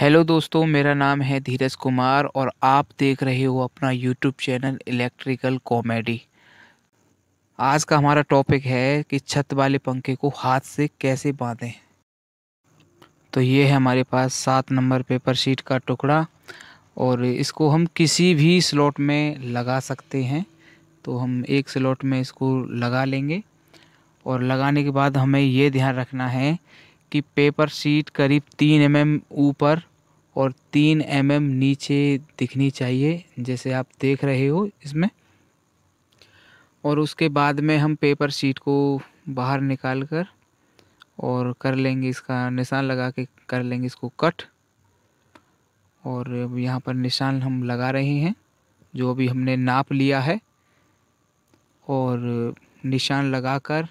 hello दोस्तों मेरा नाम है धीरज कुमार और आप देख रहे हो अपना यूट्यूब चैनल इलेक्ट्रिकल कॉमेडी आज का हमारा टॉपिक है कि छत वाले पंखे को हाथ से कैसे बांधें तो ये है हमारे पास सात नंबर पेपर शीट का टुकड़ा और इसको हम किसी भी स्लॉट में लगा सकते हैं तो हम एक स्लॉट में इसको लगा लेंगे और लगाने के बाद हमें ये ध्यान रखना है कि पेपर शीट करीब तीन एम एम ऊपर और तीन एम एम नीचे दिखनी चाहिए जैसे आप देख रहे हो इसमें और उसके बाद में हम पेपर शीट को बाहर निकाल कर और कर लेंगे इसका निशान लगा के कर लेंगे इसको कट और यहाँ पर निशान हम लगा रहे हैं जो अभी हमने नाप लिया है और निशान लगाकर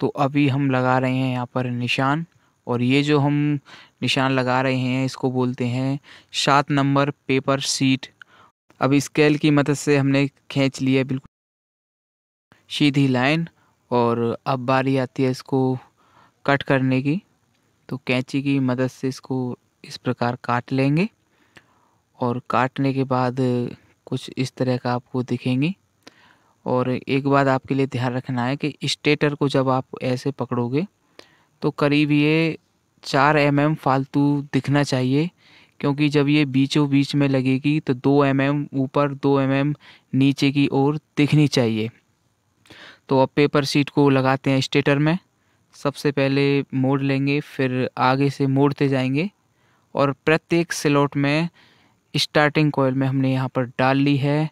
तो अभी हम लगा रहे हैं यहाँ पर निशान और ये जो हम निशान लगा रहे हैं इसको बोलते हैं सात नंबर पेपर सीट अब स्केल की मदद से हमने खींच लिया बिल्कुल सीधी लाइन और अब बारी आती है इसको कट करने की तो कैंची की मदद से इसको इस प्रकार काट लेंगे और काटने के बाद कुछ इस तरह का आपको दिखेंगे और एक बात आपके लिए ध्यान रखना है कि स्टेटर को जब आप ऐसे पकड़ोगे तो करीब ये चार एम एम फालतू दिखना चाहिए क्योंकि जब ये बीचों बीच में लगेगी तो दो एम एम ऊपर दो एम एम नीचे की ओर दिखनी चाहिए तो अब पेपर सीट को लगाते हैं स्टेटर में सबसे पहले मोड़ लेंगे फिर आगे से मोड़ते जाएंगे और प्रत्येक स्लॉट में स्टार्टिंग कोयल में हमने यहाँ पर डाल ली है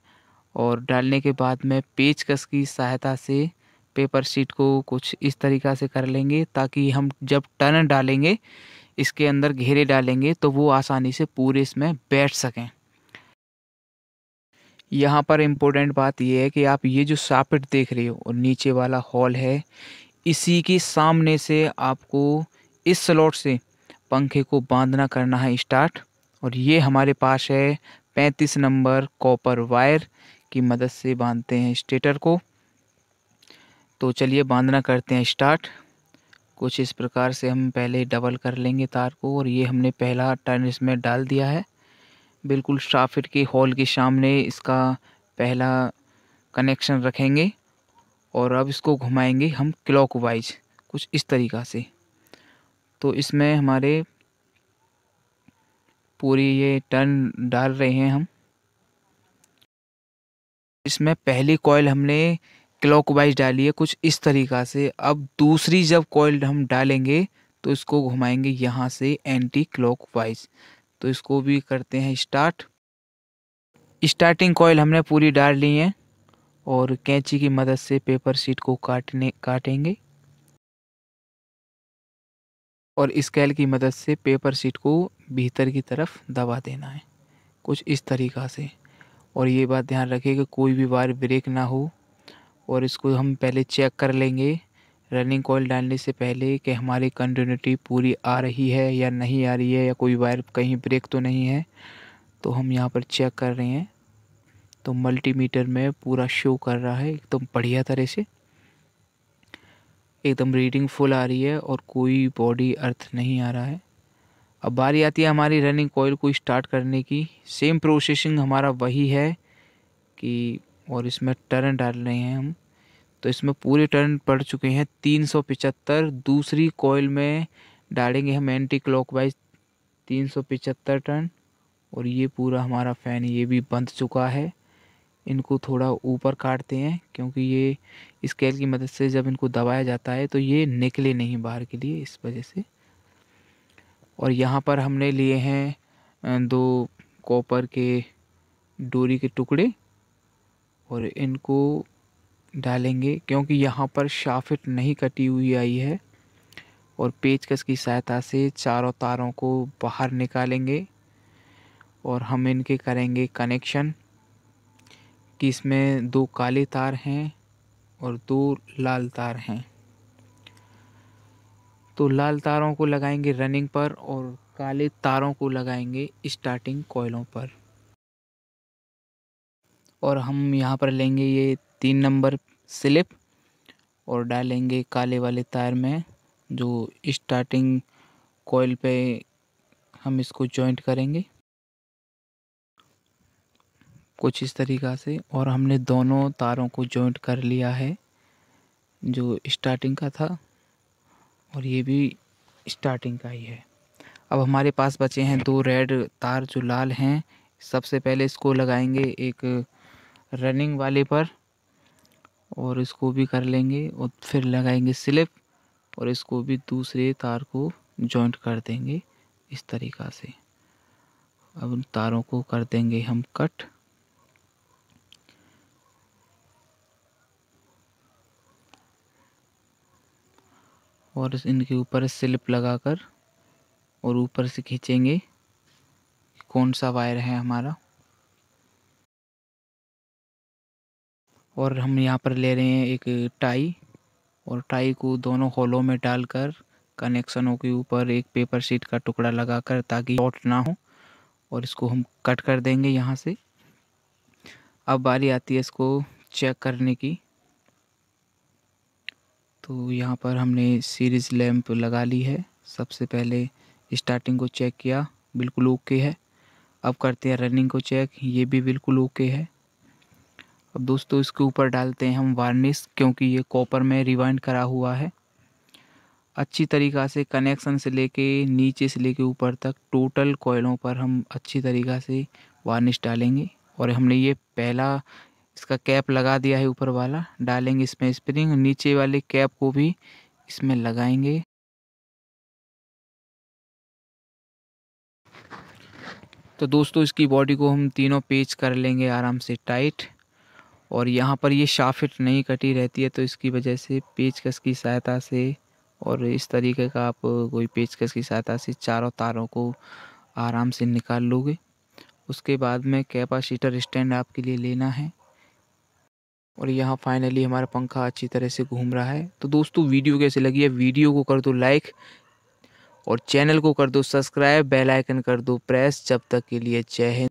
और डालने के बाद में पेचकस की सहायता से पेपर शीट को कुछ इस तरीक़ा से कर लेंगे ताकि हम जब टर्न डालेंगे इसके अंदर घेरे डालेंगे तो वो आसानी से पूरे इसमें बैठ सकें यहाँ पर इम्पोर्टेंट बात यह है कि आप ये जो सापिट देख रहे हो और नीचे वाला हॉल है इसी के सामने से आपको इस स्लॉट से पंखे को बांधना करना है स्टार्ट और ये हमारे पास है पैंतीस नंबर कॉपर वायर की मदद से बांधते हैं स्टेटर को तो चलिए बांधना करते हैं स्टार्ट कुछ इस प्रकार से हम पहले डबल कर लेंगे तार को और ये हमने पहला टर्न इसमें डाल दिया है बिल्कुल शाफिट के हॉल के सामने इसका पहला कनेक्शन रखेंगे और अब इसको घुमाएंगे हम क्लॉक वाइज कुछ इस तरीक़ा से तो इसमें हमारे पूरी ये टर्न डाल रहे हैं हम इसमें पहली कॉयल हमने क्लॉकवाइज डाली है कुछ इस तरीका से अब दूसरी जब कॉयल हम डालेंगे तो इसको घुमाएंगे यहाँ से एंटी क्लॉकवाइज तो इसको भी करते हैं स्टार्ट स्टार्टिंग कॉयल हमने पूरी डाल ली है और कैंची की मदद से पेपर शीट को काटने काटेंगे और स्केल की मदद से पेपर सीट को भीतर की तरफ दबा देना है कुछ इस तरीका से और ये बात ध्यान रखें कि कोई भी वायर ब्रेक ना हो और इसको हम पहले चेक कर लेंगे रनिंग कोयल डालने से पहले कि हमारी कंटिन्यूटी पूरी आ रही है या नहीं आ रही है या कोई वायर कहीं ब्रेक तो नहीं है तो हम यहाँ पर चेक कर रहे हैं तो मल्टीमीटर में पूरा शो कर रहा है एकदम बढ़िया तरह से एकदम रीडिंग फुल आ रही है और कोई बॉडी अर्थ नहीं आ रहा है अब बारी आती है हमारी रनिंग कोयल को स्टार्ट करने की सेम प्रोसेसिंग हमारा वही है कि और इसमें टर्न डाल रहे हैं हम तो इसमें पूरे टर्न पड़ चुके हैं तीन सौ पिचहत्तर दूसरी कोयल में डालेंगे हम एंटी क्लॉक वाइज तीन सौ पिचहत्तर टर्न और ये पूरा हमारा फ़ैन ये भी बंध चुका है इनको थोड़ा ऊपर काटते हैं क्योंकि ये स्केल की मदद से जब इनको दबाया जाता है तो ये निकले नहीं बाहर के लिए इस वजह से और यहाँ पर हमने लिए हैं दो कॉपर के डोरी के टुकड़े और इनको डालेंगे क्योंकि यहाँ पर शाफिट नहीं कटी हुई आई है और पेचकस की सहायता से चारों तारों को बाहर निकालेंगे और हम इनके करेंगे कनेक्शन कि इसमें दो काले तार हैं और दो लाल तार हैं तो लाल तारों को लगाएंगे रनिंग पर और काले तारों को लगाएंगे स्टार्टिंग कोयलों पर और हम यहाँ पर लेंगे ये तीन नंबर स्लिप और डालेंगे काले वाले तार में जो स्टार्टिंग कोयल पे हम इसको जॉइंट करेंगे कुछ इस तरीक़ा से और हमने दोनों तारों को जॉइंट कर लिया है जो स्टार्टिंग का था और ये भी स्टार्टिंग का ही है अब हमारे पास बचे हैं दो रेड तार जो लाल हैं सबसे पहले इसको लगाएंगे एक रनिंग वाले पर और इसको भी कर लेंगे और फिर लगाएंगे स्लिप और इसको भी दूसरे तार को जॉइंट कर देंगे इस तरीक़ा से अब उन तारों को कर देंगे हम कट और इनके ऊपर स्लिप लगाकर और ऊपर से खींचेंगे कौन सा वायर है हमारा और हम यहाँ पर ले रहे हैं एक टाई और टाई को दोनों होलों में डालकर कनेक्शनों के ऊपर एक पेपर शीट का टुकड़ा लगाकर ताकि शॉर्ट ना हो और इसको हम कट कर देंगे यहाँ से अब बारी आती है इसको चेक करने की तो यहाँ पर हमने सीरीज़ लैम्प लगा ली है सबसे पहले स्टार्टिंग को चेक किया बिल्कुल ओके है अब करते हैं रनिंग को चेक ये भी बिल्कुल ओके है अब दोस्तों इसके ऊपर डालते हैं हम वार्निश क्योंकि ये कॉपर में रिवाइंड करा हुआ है अच्छी तरीक़ा से कनेक्शन से लेके नीचे से लेके ऊपर तक टोटल कोयलों पर हम अच्छी तरीक़ा से वार्निश डालेंगे और हमने ये पहला इसका कैप लगा दिया है ऊपर वाला डालेंगे इसमें स्प्रिंग नीचे वाले कैप को भी इसमें लगाएंगे तो दोस्तों इसकी बॉडी को हम तीनों पेच कर लेंगे आराम से टाइट और यहाँ पर ये शाफिट नहीं कटी रहती है तो इसकी वजह से पेचकस की सहायता से और इस तरीके का आप कोई पेचकस की सहायता से चारों तारों को आराम से निकाल लोगे उसके बाद में कैपासीटर स्टैंड आपके लिए लेना है और यहाँ फाइनली हमारा पंखा अच्छी तरह से घूम रहा है तो दोस्तों वीडियो कैसे लगी है वीडियो को कर दो लाइक और चैनल को कर दो सब्सक्राइब बेल आइकन कर दो प्रेस जब तक के लिए जय हिंद